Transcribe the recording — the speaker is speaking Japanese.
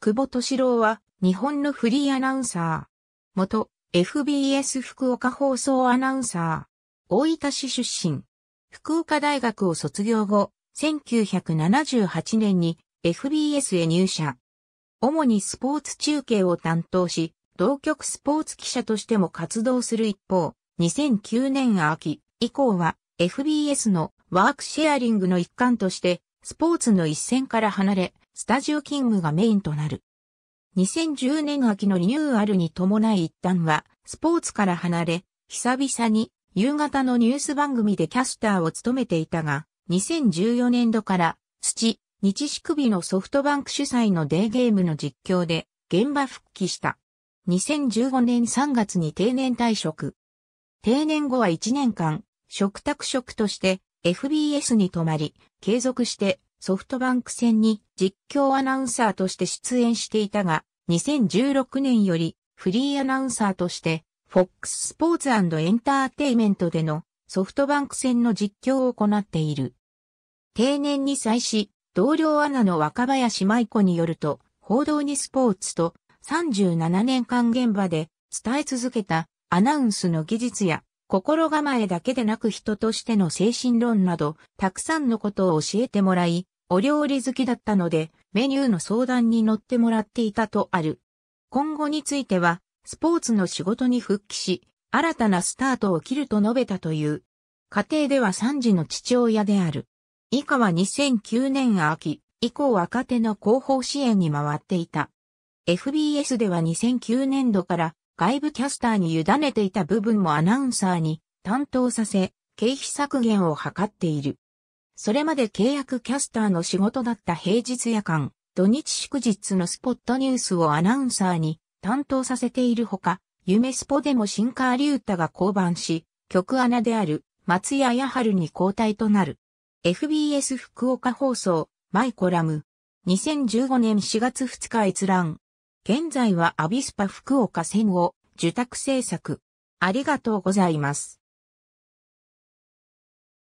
久保敏郎は日本のフリーアナウンサー。元 FBS 福岡放送アナウンサー。大分市出身。福岡大学を卒業後、1978年に FBS へ入社。主にスポーツ中継を担当し、同局スポーツ記者としても活動する一方、2009年秋以降は FBS のワークシェアリングの一環として、スポーツの一線から離れ、スタジオキングがメインとなる。2010年秋のリニューアルに伴い一旦は、スポーツから離れ、久々に夕方のニュース番組でキャスターを務めていたが、2014年度から、土、日仕首のソフトバンク主催のデーゲームの実況で、現場復帰した。2015年3月に定年退職。定年後は1年間、食卓職として FBS に泊まり、継続してソフトバンク戦に実況アナウンサーとして出演していたが、2016年よりフリーアナウンサーとして、FOX スポーツエンターテイメントでのソフトバンク戦の実況を行っている。定年に際し、同僚アナの若林舞子によると、報道にスポーツと37年間現場で伝え続けたアナウンスの技術や心構えだけでなく人としての精神論など、たくさんのことを教えてもらい、お料理好きだったので、メニューの相談に乗ってもらっていたとある。今後については、スポーツの仕事に復帰し、新たなスタートを切ると述べたという。家庭では3児の父親である。以下は2009年秋以降若手の広報支援に回っていた。FBS では2009年度から外部キャスターに委ねていた部分もアナウンサーに担当させ、経費削減を図っている。それまで契約キャスターの仕事だった平日夜間、土日祝日のスポットニュースをアナウンサーに担当させているほか、夢スポでも新川隆太が降板し、局アナである松屋矢春に交代となる。FBS 福岡放送、マイコラム。2015年4月2日閲覧。現在はアビスパ福岡線を受託制作。ありがとうございます。